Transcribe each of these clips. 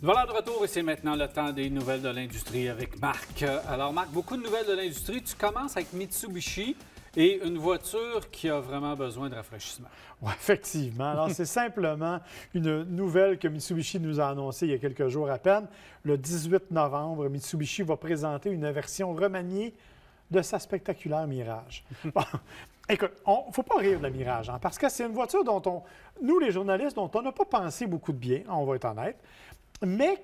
Voilà de retour et c'est maintenant le temps des nouvelles de l'industrie avec Marc. Alors Marc, beaucoup de nouvelles de l'industrie. Tu commences avec Mitsubishi et une voiture qui a vraiment besoin de rafraîchissement. Oui, effectivement. Alors, c'est simplement une nouvelle que Mitsubishi nous a annoncée il y a quelques jours à peine. Le 18 novembre, Mitsubishi va présenter une version remaniée de sa spectaculaire Mirage. Bon, écoute, il ne faut pas rire de la Mirage, hein, parce que c'est une voiture dont on, nous les journalistes, dont on n'a pas pensé beaucoup de bien, on va être honnête mais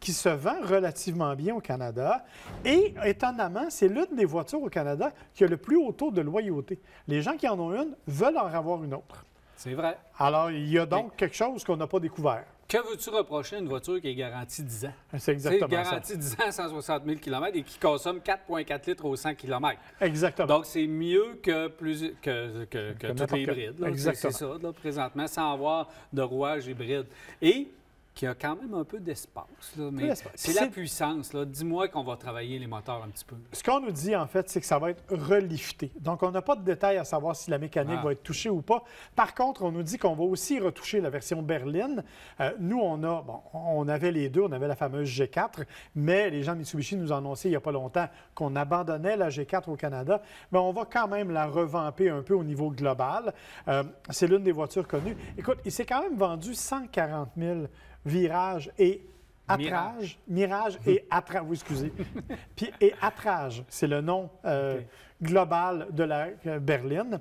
qui se vend relativement bien au Canada. Et étonnamment, c'est l'une des voitures au Canada qui a le plus haut taux de loyauté. Les gens qui en ont une veulent en avoir une autre. C'est vrai. Alors, il y a donc quelque chose qu'on n'a pas découvert. Que veux-tu reprocher à une voiture qui est garantie 10 ans? C'est exactement ça. Garantie 10 ans, 160 000 km et qui consomme 4,4 litres au 100 km. Exactement. Donc, c'est mieux que, plus, que, que, que toutes Exactement. C'est ça, présentement, sans avoir de rouage hybride. Et qui a quand même un peu d'espace. c'est la puissance. Dis-moi qu'on va travailler les moteurs un petit peu. Ce qu'on nous dit, en fait, c'est que ça va être relifté. Donc, on n'a pas de détails à savoir si la mécanique ah. va être touchée ou pas. Par contre, on nous dit qu'on va aussi retoucher la version berline. Euh, nous, on a, on avait les deux, on avait la fameuse G4, mais les gens de Mitsubishi nous ont annoncé il n'y a pas longtemps qu'on abandonnait la G4 au Canada. Mais on va quand même la revamper un peu au niveau global. Euh, c'est l'une des voitures connues. Écoute, il s'est quand même vendu 140 000 virage et attrage. Mirage, et attrage. Vous excusez. Puis, et attrage, c'est le nom. Euh, globale de la euh, berline.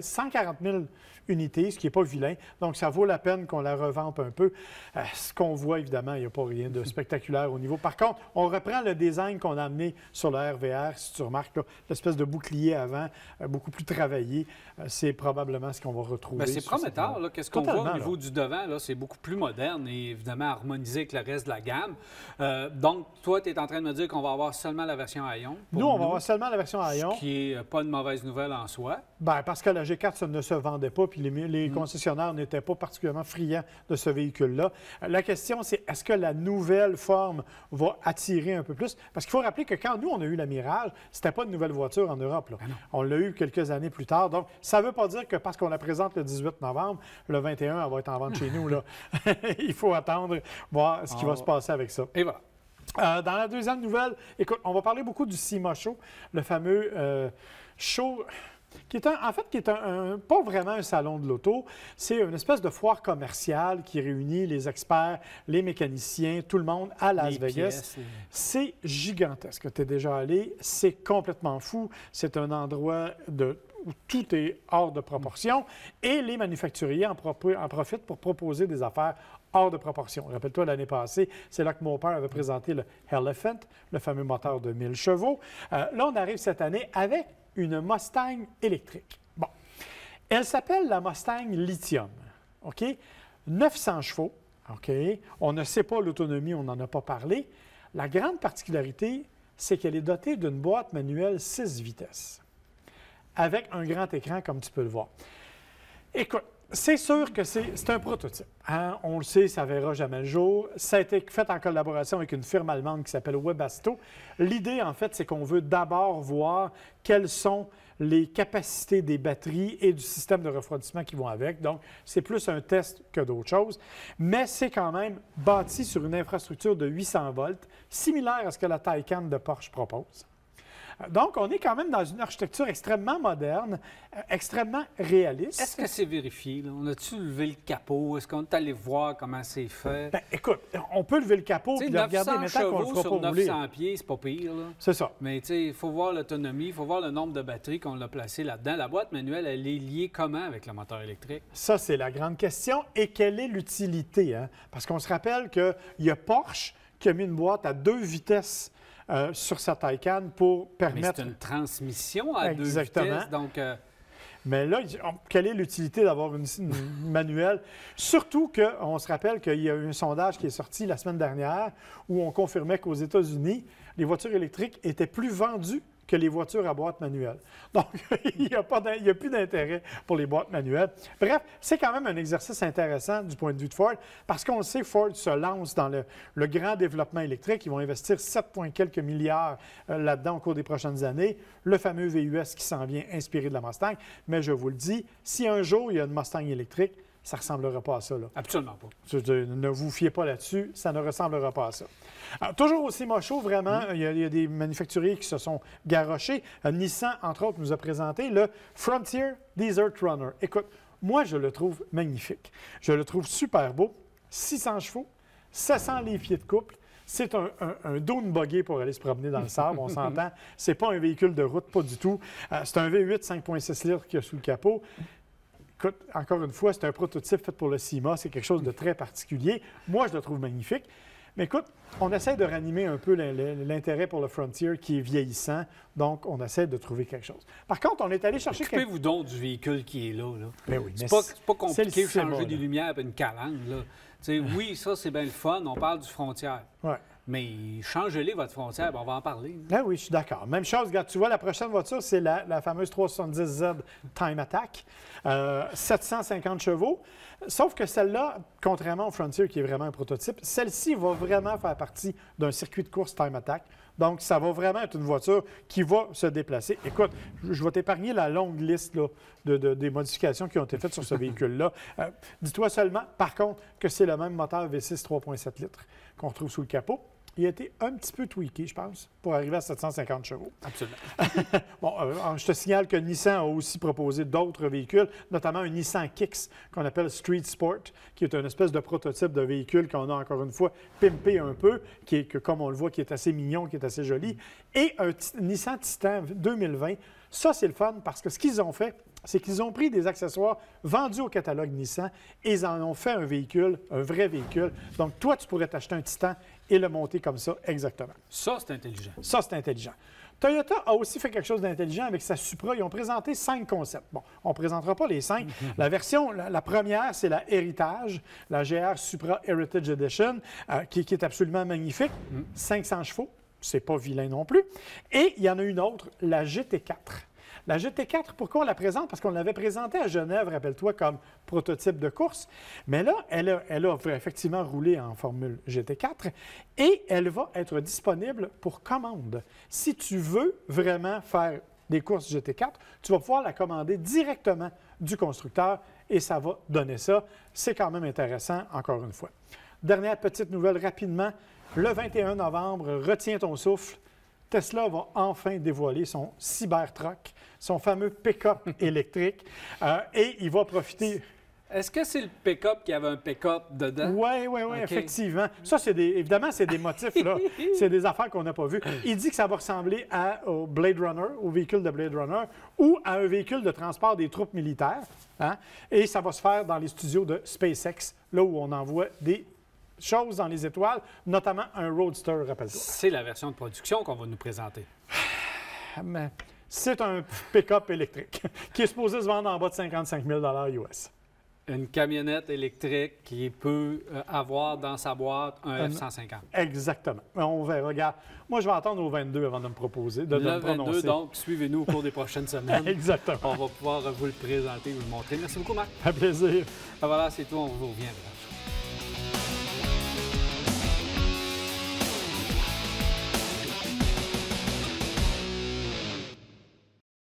140 euh, 000 unités, ce qui n'est pas vilain. Donc, ça vaut la peine qu'on la revampe un peu. Euh, ce qu'on voit, évidemment, il n'y a pas rien de spectaculaire au niveau. Par contre, on reprend le design qu'on a amené sur le RVR, si tu remarques, l'espèce de bouclier avant, beaucoup plus travaillé. c'est probablement ce qu'on va retrouver. Ben, c'est prometteur. Qu'est-ce qu'on voit au niveau du devant? C'est beaucoup plus moderne et évidemment harmonisé avec le reste de la gamme. donc, toi, tu es en train de me dire qu'on va avoir seulement la version Aion. Nous, on va avoir seulement la version Aion pas une mauvaise nouvelle en soi. Bien, parce que la G4 ne se vendait pas, puis les, mm. concessionnaires n'étaient pas particulièrement friands de ce véhicule-là. La question, c'est est-ce que la nouvelle forme va attirer un peu plus? Parce qu'il faut rappeler que quand nous, on a eu la Mirage, ce n'était pas une nouvelle voiture en Europe. Ah on l'a eu quelques années plus tard. Donc, ça ne veut pas dire que parce qu'on la présente le 18 novembre, le 21, elle va être en vente chez nous. Là. Il faut attendre, voir ce qui va se passer avec ça. Et voilà. Euh, dans la deuxième nouvelle, écoute, on va parler beaucoup du CIMA Show, le fameux euh, show qui est en fait, qui est un, pas vraiment un salon de l'auto, c'est une espèce de foire commerciale qui réunit les experts, les mécaniciens, tout le monde à Las Vegas. C'est gigantesque. Tu es déjà allé, c'est complètement fou. C'est un endroit de où tout est hors de proportion et les manufacturiers en, profitent pour proposer des affaires hors de proportion. Rappelle-toi, l'année passée, c'est là que mon père avait présenté le Elephant, le fameux moteur de 1000 chevaux. Euh, là, on arrive cette année avec une Mustang électrique. Bon. Elle s'appelle la Mustang Lithium. 900 chevaux. On ne sait pas l'autonomie, on n'en a pas parlé. La grande particularité, c'est qu'elle est dotée d'une boîte manuelle 6 vitesses avec un grand écran comme tu peux le voir. Écoute, c'est sûr que c'est un prototype. Hein? On le sait, ça ne verra jamais le jour. Ça a été fait en collaboration avec une firme allemande qui s'appelle Webasto. L'idée, en fait, c'est qu'on veut d'abord voir quelles sont les capacités des batteries et du système de refroidissement qui vont avec. Donc, c'est plus un test que d'autres choses. Mais c'est quand même bâti sur une infrastructure de 800 volts, similaire à ce que la Taycan de Porsche propose. Donc, on est quand même dans une architecture extrêmement moderne, euh, extrêmement réaliste. Est-ce que c'est vérifié? On a-tu levé le capot? Est-ce qu'on est allé voir comment c'est fait? Ben, écoute, on peut lever le capot et le regarder, mais qu'on le fera 900 pieds, c'est pas pire. C'est ça. Mais il faut voir l'autonomie, il faut voir le nombre de batteries qu'on a placées là-dedans. La boîte manuelle, elle est liée comment avec le moteur électrique? Ça, c'est la grande question. Et quelle est l'utilité? Hein? Parce qu'on se rappelle qu'il y a Porsche qui a mis une boîte à deux vitesses euh, sur sa Taycan pour permettre... c'est une transmission à deux vitesses, donc... Euh, Mais là, quelle est l'utilité d'avoir une, une, manuelle? Surtout qu'on se rappelle qu'il y a eu un sondage qui est sorti la semaine dernière où on confirmait qu'aux États-Unis, les voitures électriques étaient plus vendues que les voitures à boîte manuelle. Donc, il n'y a, plus d'intérêt pour les boîtes manuelles. Bref, c'est quand même un exercice intéressant du point de vue de Ford, parce qu'on le sait, Ford se lance dans le, grand développement électrique. Ils vont investir 7, quelques milliards euh, là-dedans au cours des prochaines années. Le fameux VUS qui s'en vient inspiré de la Mustang. Mais je vous le dis, si un jour il y a une Mustang électrique, ça ne ressemblera pas à ça. Là. Absolument pas. ne vous fiez pas là-dessus, ça ne ressemblera pas à ça. toujours aussi macho, vraiment, mm. il, y a, des manufacturiers qui se sont garochés. Euh, Nissan, entre autres, nous a présenté le Frontier Desert Runner. Écoute, moi, je le trouve magnifique. Je le trouve super beau. 600 chevaux, 700 les pieds de couple. C'est un, un, dôme bogué pour aller se promener dans le sable, on s'entend. C'est pas un véhicule de route, pas du tout. Euh, c'est un V8 5.6 litres qu'il y a sous le capot. Écoute, encore une fois, c'est un prototype fait pour le CIMA. C'est quelque chose de très particulier. Moi, je le trouve magnifique. Mais écoute, on essaie de ranimer un peu l'intérêt pour le Frontier qui est vieillissant, donc on essaie de trouver quelque chose. Par contre, on est allé chercher... Occupez-vous donc du véhicule qui est là. là. Ben oui, c'est pas, compliqué de changer des lumières et une calandre. oui, ça, c'est bien le fun, on parle du Frontier. Ouais mais changez-les votre frontière, on va en parler. Ben oui, je suis d'accord. Même chose, tu vois, la prochaine voiture, c'est la, fameuse 370Z Time Attack, 750 euh, chevaux. Sauf que celle-là, contrairement au Frontier, qui est vraiment un prototype, celle-ci va vraiment faire partie d'un circuit de course Time Attack. Donc, ça va vraiment être une voiture qui va se déplacer. Écoute, je vais t'épargner la longue liste des modifications qui ont été faites sur ce véhicule-là. Euh, dis-toi seulement, par contre, que c'est le même moteur V6 3.7 litres qu'on retrouve sous le capot. Il a été un petit peu tweaké, je pense, pour arriver à 750 chevaux. Absolument. bon, euh, je te signale que Nissan a aussi proposé d'autres véhicules, notamment un Nissan Kicks qu'on appelle Street Sport, qui est une espèce de prototype de véhicule qu'on a encore une fois pimpé un peu, qui est, que, comme on le voit, qui est assez mignon, qui est assez joli. Et un Nissan Titan 2020. Ça, c'est le fun parce que ce qu'ils ont fait, c'est qu'ils ont pris des accessoires vendus au catalogue Nissan et ils en ont fait un véhicule, un vrai véhicule. Donc, toi, tu pourrais t'acheter un Titan et le monter comme ça exactement. Ça, c'est intelligent. Ça, c'est intelligent. Toyota a aussi fait quelque chose d'intelligent avec sa Supra. Ils ont présenté cinq concepts. Bon, on ne présentera pas les cinq. Mhm. La version, la, première, c'est la Heritage, la GR Supra Heritage Edition, euh, qui, qui, est absolument magnifique. 500 mhm. chevaux, c'est pas vilain non plus. Et il y en a une autre, la GT4. La GT4, pourquoi on la présente? Parce qu'on l'avait présentée à Genève, rappelle-toi, comme prototype de course. Mais là, elle a, effectivement roulé en Formule GT4 et elle va être disponible pour commande. Si tu veux vraiment faire des courses GT4, tu vas pouvoir la commander directement du constructeur et ça va donner ça. C'est quand même intéressant, encore une fois. Dernière petite nouvelle rapidement. Le 21 novembre, retiens ton souffle. Tesla va enfin dévoiler son Cybertruck, son fameux pick-up électrique, euh, et il va profiter. Est-ce que c'est le pick-up qui avait un pick-up dedans? Oui, oui, oui, effectivement. Ça, c'est évidemment, c'est des motifs, là. c'est des affaires qu'on n'a pas vues. Il dit que ça va ressembler à, au Blade Runner, au véhicule de Blade Runner, ou à un véhicule de transport des troupes militaires. Hein, et ça va se faire dans les studios de SpaceX, là où on envoie des choses dans les étoiles, notamment un roadster, rappelle C'est la version de production qu'on va nous présenter. Ah, c'est un pick-up électrique qui est supposé se vendre en bas de 55 000 US. Une camionnette électrique qui peut euh, avoir dans sa boîte un F-150. Exactement. On verra. Regarde, moi, je vais attendre au 22 avant de me proposer, de, le 22, donc, suivez-nous au cours des prochaines semaines. Exactement. On va pouvoir vous le présenter, vous le montrer. Merci beaucoup, Marc. À plaisir. Ah, voilà, c'est tout. On vous revient.